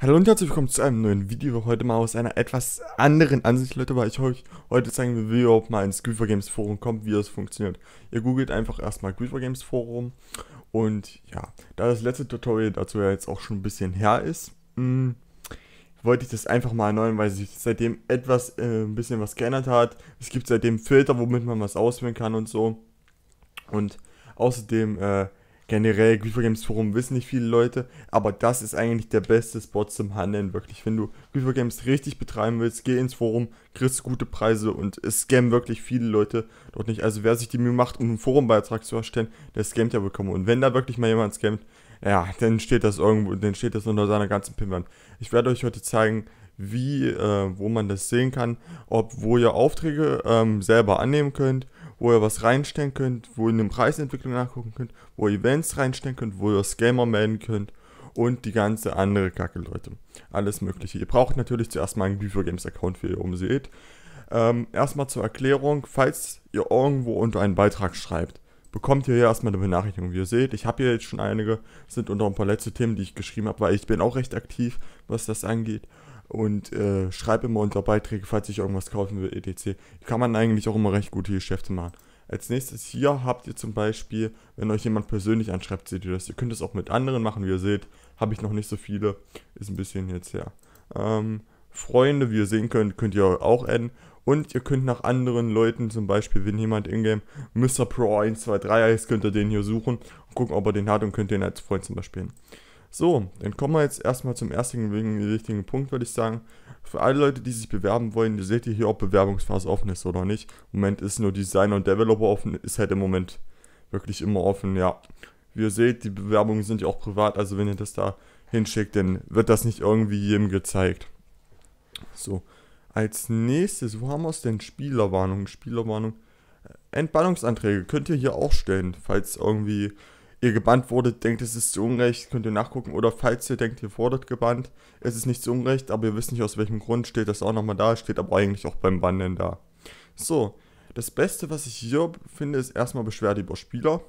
Hallo und herzlich willkommen zu einem neuen Video. Heute mal aus einer etwas anderen Ansicht, Leute, weil ich euch heute zeigen will, wie ihr auch mal ins Griefer Games Forum kommt, wie das funktioniert. Ihr googelt einfach erstmal Griefer Games Forum und ja, da das letzte Tutorial dazu ja jetzt auch schon ein bisschen her ist, mh, hm, wollte ich das einfach mal erneuern, weil sich seitdem etwas äh, ein bisschen was geändert hat. Es gibt seitdem Filter, womit man was auswählen kann und so. Und außerdem äh, generell Glühwein Games Forum wissen nicht viele Leute, aber das ist eigentlich der beste Spot zum Handeln, wirklich. Wenn du Glühwein Games richtig betreiben willst, geh ins Forum, kriegst gute Preise und es scammen wirklich viele Leute dort nicht. Also wer sich die Mühe macht, um einen Forumbeitrag zu erstellen, der scammt ja bekommen. Und wenn da wirklich mal jemand scammt, ja, dann steht das irgendwo, dann steht das unter seiner ganzen Pinwand. Ich werde euch heute zeigen, wie, äh, wo man das sehen kann, ob wo ihr Aufträge ähm, selber annehmen könnt wo ihr was reinstellen könnt, wo ihr eine Preisentwicklung nachgucken könnt, wo ihr Events reinstellen könnt, wo ihr Scammer melden könnt und die ganze andere Kacke, Leute. Alles mögliche. Ihr braucht natürlich zuerst mal einen Beaver Games Account, wie ihr oben seht. Ähm, erstmal zur Erklärung, falls ihr irgendwo unter einen Beitrag schreibt, bekommt ihr hier erstmal eine Benachrichtigung. Wie ihr seht, ich habe hier jetzt schon einige, sind unter ein paar letzte Themen, die ich geschrieben habe, weil ich bin auch recht aktiv, was das angeht und äh, schreibe immer unter Beiträge, falls ich irgendwas kaufen will, etc. Kann man eigentlich auch immer recht gute Geschäfte machen. Als nächstes hier habt ihr zum Beispiel, wenn euch jemand persönlich anschreibt, seht ihr das. Ihr könnt es auch mit anderen machen, wie ihr seht. Habe ich noch nicht so viele. Ist ein bisschen jetzt her. Ähm, Freunde, wie ihr sehen könnt, könnt ihr auch adden. Und ihr könnt nach anderen Leuten, zum Beispiel, wenn jemand in-game Mr. Pro 123 heißt, könnt ihr den hier suchen und gucken, ob er den hat und könnt ihr ihn als Freund zum Beispiel hin. So, dann kommen wir jetzt erstmal zum ersten wichtigen Punkt, würde ich sagen. Für alle Leute, die sich bewerben wollen, seht ihr hier, ob Bewerbungsphase offen ist oder nicht. Im Moment ist nur Designer und Developer offen, ist halt im Moment wirklich immer offen, ja. Wie ihr seht, die Bewerbungen sind ja auch privat, also wenn ihr das da hinschickt, dann wird das nicht irgendwie jedem gezeigt. So, als nächstes, wo haben wir es denn? Spielerwarnung, Spielerwarnung. Äh, Entbannungsanträge könnt ihr hier auch stellen, falls irgendwie ihr gebannt wurdet, denkt es ist zu Unrecht, könnt ihr nachgucken. Oder falls ihr denkt, ihr wurdet gebannt, es ist nicht zu Unrecht, aber ihr wisst nicht aus welchem Grund, steht das auch nochmal da, steht aber eigentlich auch beim Bannen da. So, das Beste, was ich hier finde, ist erstmal Beschwerde über Spieler.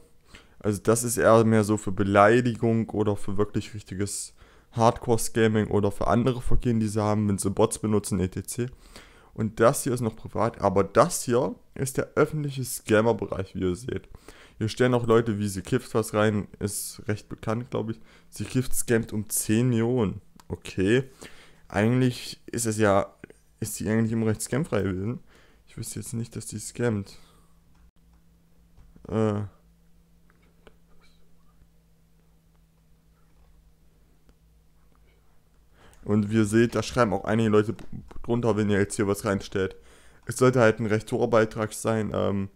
Also das ist eher mehr so für Beleidigung oder für wirklich richtiges Hardcore-Scamming oder für andere Vergehen, die sie haben, wenn sie Bots benutzen, etc. Und das hier ist noch privat, aber das hier ist der öffentliche Scammer-Bereich, wie ihr seht. Hier stellen auch Leute, wie sie kifft was rein, ist recht bekannt, glaube ich. Sie kifft scammt um 10 Millionen. Okay. Eigentlich ist es ja, ist sie eigentlich immer recht scamfrei gewesen. Ich wüsste jetzt nicht, dass die scammt. Äh. Und wie ihr seht, da schreiben auch einige Leute drunter, wenn ihr jetzt hier was reinstellt. Es sollte halt ein recht hoher Beitrag sein. Ähm,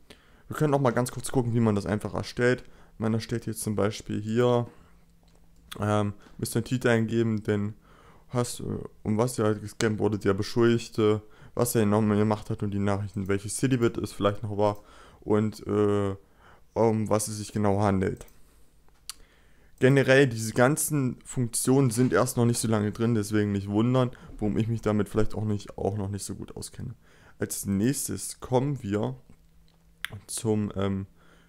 wir können auch mal ganz kurz gucken, wie man das einfach erstellt. Man erstellt jetzt zum Beispiel hier, ähm, müsst den Titel eingeben, denn hast, äh, um was ihr halt gescampt wurde, der Beschuldigte, was er genau gemacht hat und die Nachrichten, welches Citybit es vielleicht noch war und äh, um was es sich genau handelt. Generell, diese ganzen Funktionen sind erst noch nicht so lange drin, deswegen nicht wundern, warum ich mich damit vielleicht auch, nicht, auch noch nicht so gut auskenne. Als nächstes kommen wir zum ähm,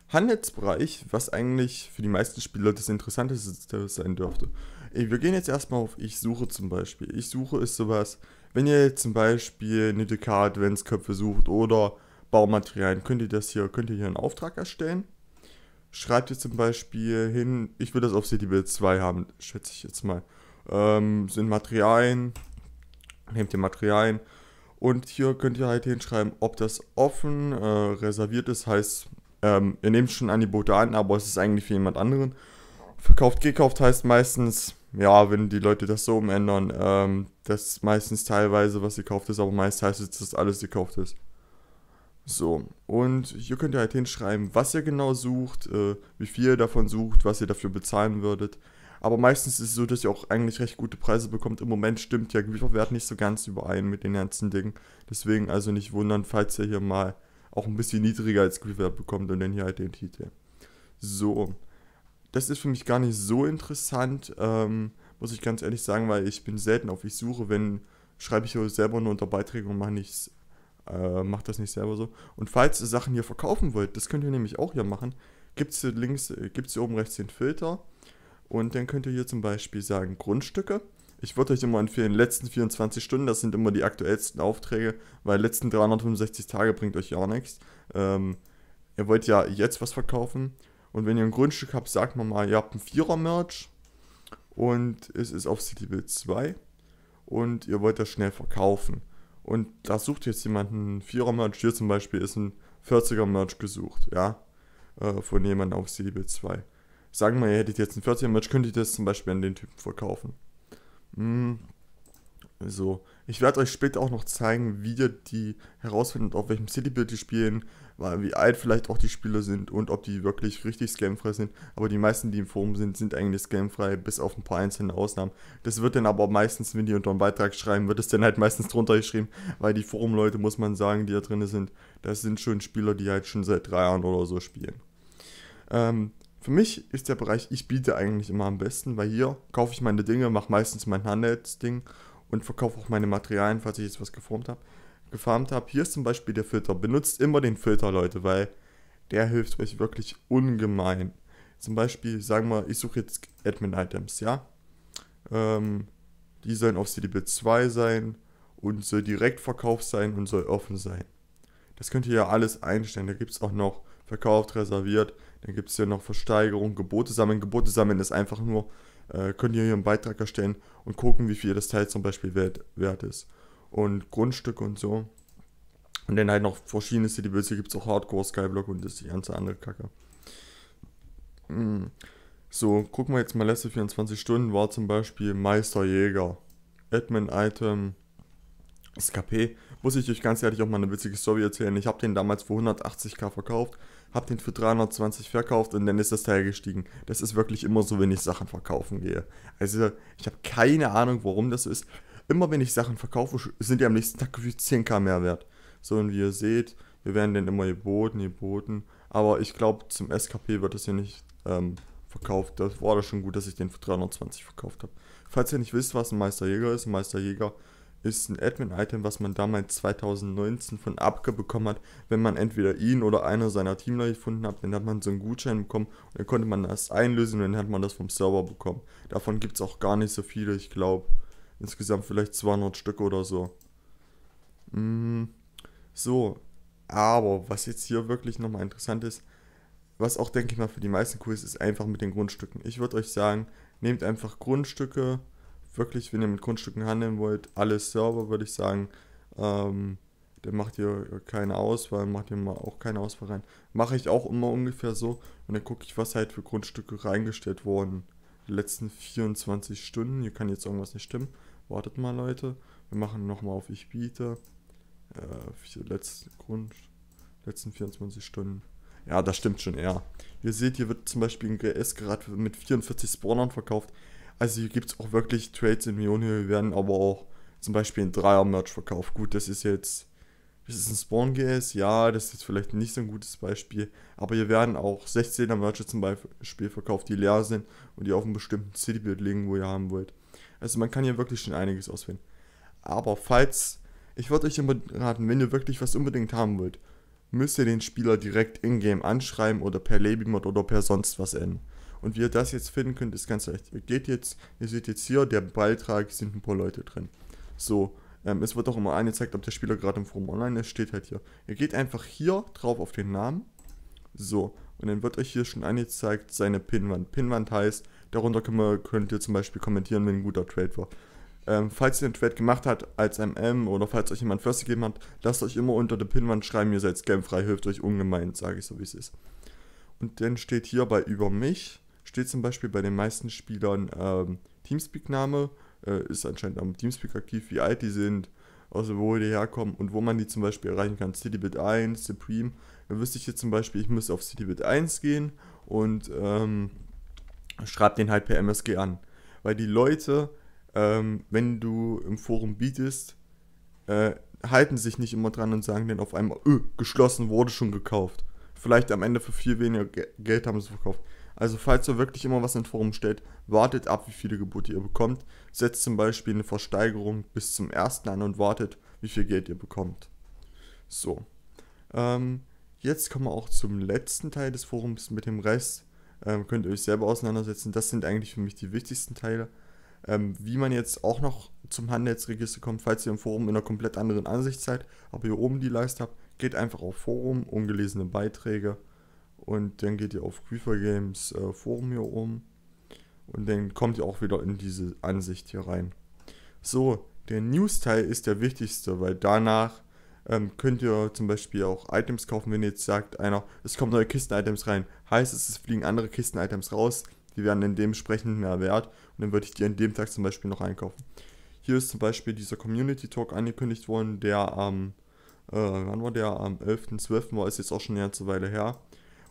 Handelsbereich, was eigentlich für die meisten Spieler das Interessanteste sein dürfte. Wir gehen jetzt erstmal auf Ich suche zum Beispiel. Ich suche ist sowas, wenn ihr zum Beispiel eine Dekade Adventsköpfe sucht oder Baumaterialien, könnt ihr das hier, könnt ihr hier einen Auftrag erstellen. Schreibt ihr zum Beispiel hin, ich will das auf City Build 2 haben, schätze ich jetzt mal. Ähm, sind Materialien, nehmt ihr Materialien, und hier könnt ihr halt hinschreiben, ob das offen äh, reserviert ist. Heißt, ähm, ihr nehmt schon Angebote an, aber es ist eigentlich für jemand anderen. Verkauft, gekauft heißt meistens, ja, wenn die Leute das so umändern, ähm, dass meistens teilweise was gekauft ist, aber meist heißt es, dass alles gekauft ist. So, und hier könnt ihr halt hinschreiben, was ihr genau sucht, äh, wie viel ihr davon sucht, was ihr dafür bezahlen würdet. Aber meistens ist es so, dass ihr auch eigentlich recht gute Preise bekommt. Im Moment stimmt ja Güterwert nicht so ganz überein mit den ganzen Dingen. Deswegen also nicht wundern, falls ihr hier mal auch ein bisschen niedriger als Güterwert bekommt und dann hier halt den Titel. So, das ist für mich gar nicht so interessant, ähm, muss ich ganz ehrlich sagen, weil ich bin selten auf ich suche, wenn schreibe ich hier selber nur unter Beiträge und mache nichts äh, macht das nicht selber so. Und falls ihr Sachen hier verkaufen wollt, das könnt ihr nämlich auch hier machen. Gibt es hier äh, hier oben rechts den Filter. Und dann könnt ihr hier zum Beispiel sagen Grundstücke. Ich würde euch immer empfehlen, letzten 24 Stunden, das sind immer die aktuellsten Aufträge, weil letzten 365 Tage bringt euch ja auch nichts. Ähm, ihr wollt ja jetzt was verkaufen. Und wenn ihr ein Grundstück habt, sagt man mal, ihr habt ein Vierer-Merch und es ist auf Citybuild 2 und ihr wollt das schnell verkaufen. Und da sucht jetzt jemanden ein Vierer-Merch, hier zum Beispiel ist ein 40er-Merch gesucht, ja, äh, von jemandem auf Citybuild 2. Sagen wir, ihr hättet jetzt ein 14 match könntet ihr das zum Beispiel an den Typen verkaufen. Hm. So, also, ich werde euch später auch noch zeigen, wie ihr die herausfindet, auf welchem Citybuild die spielen, wie alt vielleicht auch die Spieler sind und ob die wirklich richtig scamfrei sind. Aber die meisten, die im Forum sind, sind eigentlich scamfrei, bis auf ein paar einzelne Ausnahmen. Das wird dann aber meistens, wenn die unter einen Beitrag schreiben, wird es dann halt meistens drunter geschrieben, weil die Forum-Leute, muss man sagen, die da drin sind, das sind schon Spieler, die halt schon seit drei Jahren oder so spielen. Ähm, für mich ist der Bereich Ich biete eigentlich immer am besten, weil hier kaufe ich meine Dinge, mache meistens mein Handelsding und verkaufe auch meine Materialien, falls ich jetzt was geformt habe, gefarmt habe. Hier ist zum Beispiel der Filter. Benutzt immer den Filter, Leute, weil der hilft euch wirklich ungemein. Zum Beispiel, sagen wir, ich suche jetzt Admin-Items, ja? Ähm, die sollen auf CDB 2 sein und soll direkt verkauft sein und soll offen sein. Das könnt ihr ja alles einstellen. Da gibt es auch noch verkauft, reserviert. Dann gibt es hier noch Versteigerung, Gebote sammeln. Gebote sammeln ist einfach nur, äh, könnt ihr hier einen Beitrag erstellen und gucken, wie viel das Teil zum Beispiel wert, wert ist. Und Grundstücke und so. Und dann halt noch verschiedene Citybills. Hier gibt es auch Hardcore Skyblock und das ist die ganze andere Kacke. Hm. So, gucken wir jetzt mal letzte 24 Stunden war zum Beispiel Meisterjäger, Admin-Item, SKP muss ich euch ganz ehrlich auch mal eine witzige Story erzählen. Ich habe den damals für 180k verkauft, habe den für 320 verkauft und dann ist das Teil gestiegen. Das ist wirklich immer so, wenn ich Sachen verkaufen gehe. Also ich habe keine Ahnung, warum das ist. Immer wenn ich Sachen verkaufe, sind die am nächsten Tag 10k mehr wert. So und wie ihr seht, wir werden den immer geboten, geboten. Aber ich glaube, zum SKP wird das hier nicht ähm, verkauft. Das war doch schon gut, dass ich den für 320 verkauft habe. Falls ihr nicht wisst, was ein Meisterjäger ist, ein Meisterjäger ist ein Admin-Item, was man damals 2019 von Abke bekommen hat. Wenn man entweder ihn oder einer seiner Teamleute gefunden hat, dann hat man so einen Gutschein bekommen und dann konnte man das einlösen und dann hat man das vom Server bekommen. Davon gibt es auch gar nicht so viele, ich glaube. Insgesamt vielleicht 200 Stück oder so. Mm, so, aber was jetzt hier wirklich nochmal interessant ist, was auch denke ich mal für die meisten cool ist, ist einfach mit den Grundstücken. Ich würde euch sagen, nehmt einfach Grundstücke wirklich, wenn ihr mit Grundstücken handeln wollt, alles Server, würde ich sagen. Ähm, dann macht ihr keine Auswahl, macht ihr mal auch keine Auswahl rein. Mache ich auch immer ungefähr so und dann gucke ich, was halt für Grundstücke reingestellt wurden. Die letzten 24 Stunden, hier kann jetzt irgendwas nicht stimmen. Wartet mal, Leute. Wir machen nochmal auf Ich biete. Äh, letzte Grund, letzten 24 Stunden. Ja, das stimmt schon eher. Ihr seht, hier wird zum Beispiel ein GS gerade mit 44 Spawnern verkauft. Also hier gibt es auch wirklich Trades in Millionenhöhe, werden aber auch zum Beispiel ein Dreier-Merch verkauft. Gut, das ist jetzt, das ist ein Spawn-GS, ja, das ist vielleicht nicht so ein gutes Beispiel, aber hier werden auch 16er-Merches zum Beispiel verkauft, die leer sind und die auf einem bestimmten City-Build liegen, wo ihr haben wollt. Also man kann hier wirklich schon einiges auswählen. Aber falls, ich würde euch immer raten, wenn ihr wirklich was unbedingt haben wollt, müsst ihr den Spieler direkt in-game anschreiben oder per Labymod oder per sonst was ändern. Und wie ihr das jetzt finden könnt, ist ganz leicht. Ihr geht jetzt, ihr seht jetzt hier, der Beitrag sind ein paar Leute drin. So, ähm, es wird auch immer angezeigt, ob der Spieler gerade im Forum online ist, steht halt hier. Ihr geht einfach hier drauf auf den Namen. So, und dann wird euch hier schon angezeigt seine Pinwand. Pinwand heißt, darunter wir, könnt ihr zum Beispiel kommentieren, wenn ein guter Trade war. Ähm, falls ihr den Trade gemacht habt als MM oder falls euch jemand First gegeben hat, lasst euch immer unter der Pinwand schreiben, ihr seid scamfrei, hilft euch ungemein, sage ich so wie es ist. Und dann steht hier bei über mich, steht zum Beispiel bei den meisten Spielern ähm, Teamspeak-Name, äh, ist anscheinend am Teamspeak aktiv, wie alt die sind, also wo die herkommen und wo man die zum Beispiel erreichen kann. CityBit 1, Supreme. Dann wüsste ich jetzt zum Beispiel, ich müsste auf CityBit 1 gehen und ähm, schreibe den halt per MSG an. Weil die Leute, ähm, wenn du im Forum bietest, äh, halten sich nicht immer dran und sagen dann auf einmal, öh, geschlossen wurde schon gekauft. Vielleicht am Ende für viel weniger Geld haben sie verkauft. Also falls ihr wirklich immer was in Forum stellt, wartet ab, wie viele Gebote ihr bekommt, setzt zum Beispiel eine Versteigerung bis zum ersten an und wartet, wie viel Geld ihr bekommt. So. Ähm, jetzt kommen wir auch zum letzten Teil des Forums. Mit dem Rest ähm, könnt ihr euch selber auseinandersetzen. Das sind eigentlich für mich die wichtigsten Teile. Ähm, wie man jetzt auch noch zum Handelsregister kommt, falls ihr im Forum in einer komplett anderen Ansicht seid, aber hier oben die Leiste habt, geht einfach auf Forum, ungelesene Beiträge und dann geht ihr auf Griefer Games äh, Forum hier oben. Und dann kommt ihr auch wieder in diese Ansicht hier rein. So, der News-Teil ist der wichtigste, weil danach ähm, könnt ihr zum Beispiel auch Items kaufen, wenn jetzt sagt einer, es kommen neue Kisten-Items rein. Heißt es, es fliegen andere Kisten-Items raus, die werden dann dementsprechend mehr wert und dann würde ich die an dem Tag zum Beispiel noch einkaufen. Hier ist zum Beispiel dieser Community Talk angekündigt worden, der am, ähm, äh, wann war der, am 11.12. war, ist jetzt auch schon eine ganze Weile her.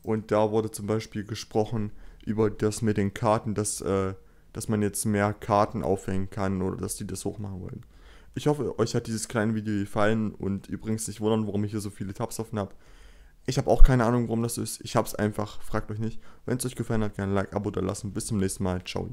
Und da wurde zum Beispiel gesprochen über das mit den Karten, dass, äh, dass man jetzt mehr Karten aufhängen kann oder dass die das hochmachen wollen. Ich hoffe, euch hat dieses kleine Video gefallen und übrigens nicht wundern, warum ich hier so viele Tabs offen habe. Ich habe auch keine Ahnung, warum das ist. Ich habe es einfach. Fragt euch nicht. Wenn es euch gefallen hat, gerne ein Like, Abo da lassen. Bis zum nächsten Mal. Ciao.